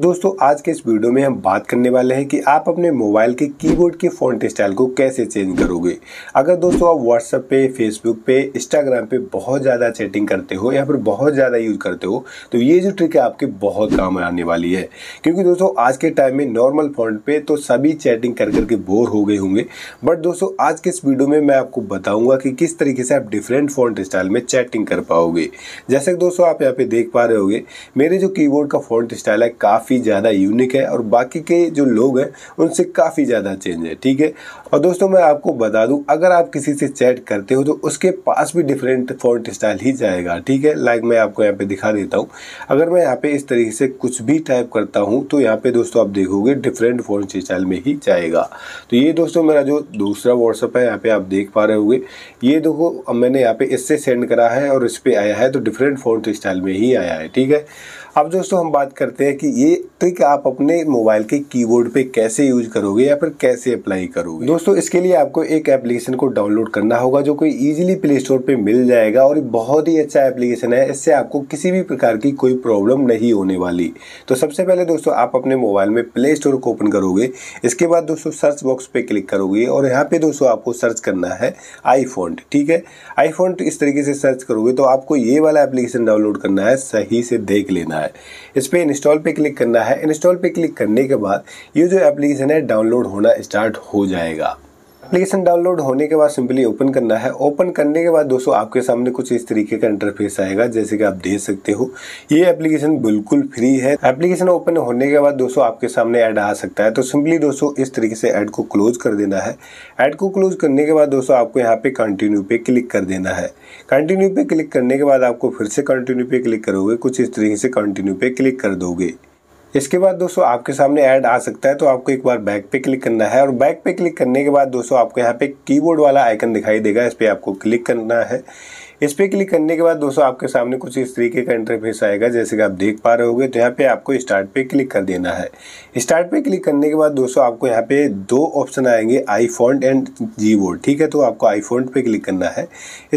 दोस्तों आज के इस वीडियो में हम बात करने वाले हैं कि आप अपने मोबाइल के कीबोर्ड के फ़ॉन्ट स्टाइल को कैसे चेंज करोगे अगर दोस्तों आप व्हाट्सएप पे फेसबुक पे इंस्टाग्राम पे बहुत ज़्यादा चैटिंग करते हो या फिर बहुत ज़्यादा यूज़ करते हो तो ये जो ट्रिक है आपके बहुत काम आने वाली है क्योंकि दोस्तों आज के टाइम में नॉर्मल फ़ॉन्ट पे तो सभी चैटिंग कर करके बोर हो गए होंगे बट दोस्तों आज के इस वीडियो में मैं आपको बताऊँगा कि किस तरीके से आप डिफरेंट फ़ॉन्ट स्टाइल में चैटिंग कर पाओगे जैसे कि दोस्तों आप यहाँ पे देख पा रहे होगे मेरे जो कीबोर्ड का फ़ॉन्ट स्टाइल है काफ़ी काफ़ी ज़्यादा यूनिक है और बाकी के जो लोग हैं उनसे काफ़ी ज़्यादा चेंज है ठीक है और दोस्तों मैं आपको बता दूं अगर आप किसी से चैट करते हो तो उसके पास भी डिफरेंट फॉन्ट स्टाइल ही जाएगा ठीक है लाइक मैं आपको यहाँ पे दिखा देता हूँ अगर मैं यहाँ पे इस तरीके से कुछ भी टाइप करता हूँ तो यहाँ पे दोस्तों आप देखोगे डिफरेंट फॉन्ट स्टाइल में ही जाएगा तो ये दोस्तों मेरा जो दूसरा व्हाट्सअप है यहाँ पे आप देख पा रहे होंगे ये देखो मैंने यहाँ पे इससे सेंड करा है और इस पर आया है तो डिफरेंट फॉन्ट स्टाइल में ही आया है ठीक है अब दोस्तों हम बात करते हैं कि ये ट्रिक आप अपने मोबाइल के कीबोर्ड पे कैसे यूज करोगे या फिर कैसे अप्लाई करोगे दोस्तों इसके लिए आपको एक एप्लीकेशन को डाउनलोड करना होगा जो कोई इजीली प्ले स्टोर पे मिल जाएगा और बहुत ही अच्छा एप्लीकेशन है इससे आपको किसी भी प्रकार की कोई प्रॉब्लम नहीं होने वाली तो सबसे पहले दोस्तों आप अपने मोबाइल में प्ले स्टोर को ओपन करोगे इसके बाद दोस्तों सर्च बॉक्स पे क्लिक करोगे और यहाँ पे दोस्तों आपको सर्च करना है आई ठीक है आई इस तरीके से सर्च करोगे तो आपको ये वाला एप्लीकेशन डाउनलोड करना है सही से देख लेना है इस पर इंस्टॉल पे क्लिक करना है इंस्टॉल पे क्लिक करने के बाद ये जो एप्लीकेशन है डाउनलोड होना स्टार्ट हो जाएगा एप्लीकेशन डाउनलोड होने के बाद सिंपली ओपन करना है ओपन करने के बाद दोस्तों आपके सामने कुछ इस तरीके का इंटरफेस आएगा जैसे कि आप देख सकते हो ये एप्लीकेशन बिल्कुल फ्री है एप्लीकेशन ओपन होने के बाद दोस्तों आपके सामने ऐड आ सकता है तो सिंपली दोस्तों इस तरीके से ऐड को क्लोज कर देना है ऐड को क्लोज करने के बाद दोस्तों आपको यहाँ पे कंटिन्यू पे क्लिक कर देना है कंटिन्यू पे क्लिक करने के बाद आपको फिर से कंटिन्यू पे क्लिक करोगे कुछ इस तरीके से कंटिन्यू पे क्लिक कर दोगे इसके बाद दोस्तों आपके सामने ऐड आ सकता है तो आपको एक बार बैक पे क्लिक करना है और बैक पे क्लिक करने के बाद दोस्तों आपको यहाँ पे कीबोर्ड वाला आइकन दिखाई देगा इस पर आपको क्लिक करना है इस पर क्लिक करने के बाद दोस्तों आपके सामने कुछ इस तरीके का इंटरफेस आएगा जैसे कि आप देख पा रहे होगे तो यहाँ पे आपको स्टार्ट पे क्लिक कर देना है स्टार्ट पे क्लिक करने के बाद दोस्तों आपको यहाँ पे दो ऑप्शन आएंगे आई एंड जी ठीक है तो आपको आई फोन पे क्लिक करना है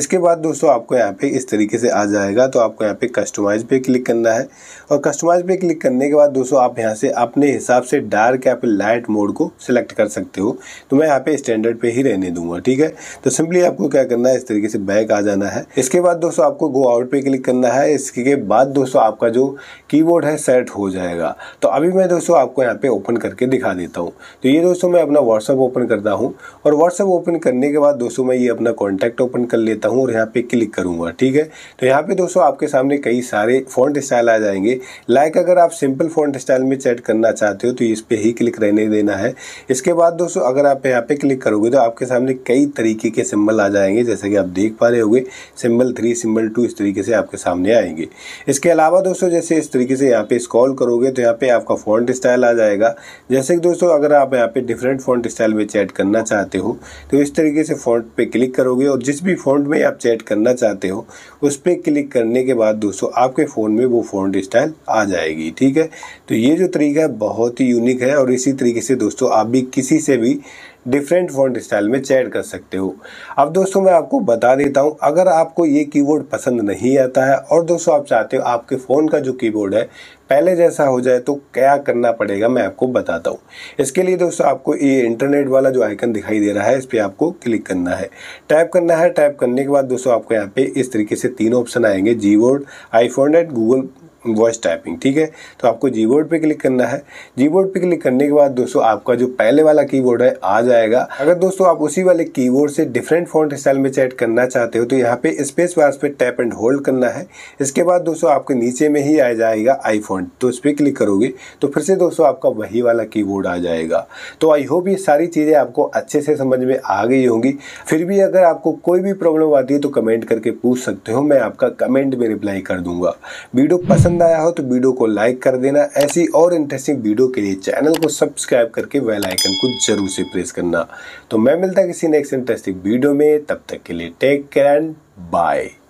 इसके बाद दोस्तों आपको यहाँ पे इस तरीके से आ जाएगा तो आपको यहाँ पे कस्टमाइज पे क्लिक करना है और कस्टमाइज पे क्लिक करने के बाद दोस्तों आप यहाँ से अपने हिसाब से डार्क या फिर लाइट मोड को सिलेक्ट कर सकते हो तो मैं यहाँ पे स्टैंडर्ड पे ही रहने दूंगा ठीक है तो सिंपली आपको क्या करना है इस तरीके से बैक आ जाना है इसके बाद दोस्तों आपको गो आउट पे क्लिक करना है इसके बाद दोस्तों आपका जो कीबोर्ड है सेट हो जाएगा तो अभी मैं दोस्तों आपको यहाँ पे ओपन करके दिखा देता हूँ तो ये दोस्तों मैं अपना व्हाट्सअप ओपन करता हूँ और व्हाट्सअप ओपन करने के बाद दोस्तों मैं ये अपना कॉन्टैक्ट ओपन कर लेता हूँ और यहाँ पे क्लिक करूँगा ठीक है तो यहाँ पर दोस्तों आपके सामने कई सारे फॉन्ट स्टाइल आ जाएंगे लाइक अगर आप सिंपल फॉन्ट स्टाइल में चैट करना चाहते हो तो इस पर ही क्लिक रहने देना है इसके बाद दोस्तों अगर आप यहाँ पे क्लिक करोगे तो आपके सामने कई तरीके के सिम्बल आ जाएंगे जैसे कि आप देख पा रहे होगे सिंबल थ्री सिंबल टू इस तरीके से आपके सामने आएंगे इसके अलावा दोस्तों जैसे इस तरीके से यहाँ पे स्कॉल करोगे तो यहाँ पे आपका फॉन्ट स्टाइल आ जाएगा जैसे कि दोस्तों अगर आप यहाँ पे डिफरेंट फॉन्ट स्टाइल में चैट करना चाहते हो तो इस तरीके से फॉन्ट पे क्लिक करोगे और जिस भी फॉन्ट में आप चैट करना चाहते हो उस पर क्लिक करने के बाद दोस्तों आपके फ़ोन में वो फॉन्ट स्टाइल आ जाएगी ठीक है तो ये जो तरीका है बहुत ही यूनिक है और इसी तरीके से दोस्तों आप भी किसी से भी डिफरेंट फॉन्ट स्टाइल में चैट कर सकते हो अब दोस्तों मैं आपको बता देता हूँ अगर आपको ये कीबोर्ड पसंद नहीं आता है और दोस्तों आप चाहते हो आपके फ़ोन का जो कीबोर्ड है पहले जैसा हो जाए तो क्या करना पड़ेगा मैं आपको बताता हूँ इसके लिए दोस्तों आपको ये इंटरनेट वाला जो आइकन दिखाई दे रहा है इस पर आपको क्लिक करना है टाइप करना है टाइप करने के बाद दोस्तों आपको यहाँ पे इस तरीके से तीन ऑप्शन आएंगे G board iPhone eight Google voice typing ठीक है तो आपको जी बोर्ड पर क्लिक करना है जी बोर्ड पर क्लिक करने के बाद दोस्तों आपका जो पहले वाला की है आ जाएगा अगर दोस्तों आप उसी वाले की से डिफरेंट फॉन्ट स्टाइल में चैट करना चाहते हो तो यहाँ पे स्पेस बार पे टैप एंड होल्ड करना है इसके बाद दोस्तों आपके नीचे में ही आ जाएगा आई तो इस पर क्लिक करोगे तो फिर से दोस्तों आपका वही वाला की आ जाएगा तो आई होप ये सारी चीज़ें आपको अच्छे से समझ में आ गई होंगी फिर भी अगर आपको कोई भी प्रॉब्लम आती है तो कमेंट करके पूछ सकते हो मैं आपका कमेंट में रिप्लाई कर दूंगा वीडियो पसंद पसंद आया हो तो वीडियो को लाइक कर देना ऐसी और इंटरेस्टिंग वीडियो के लिए चैनल को सब्सक्राइब करके वेल आइकन को जरूर से प्रेस करना तो मैं मिलता किसी नेक्स्ट इंटरेस्टिंग वीडियो में तब तक के लिए टेक केयर एंड बाय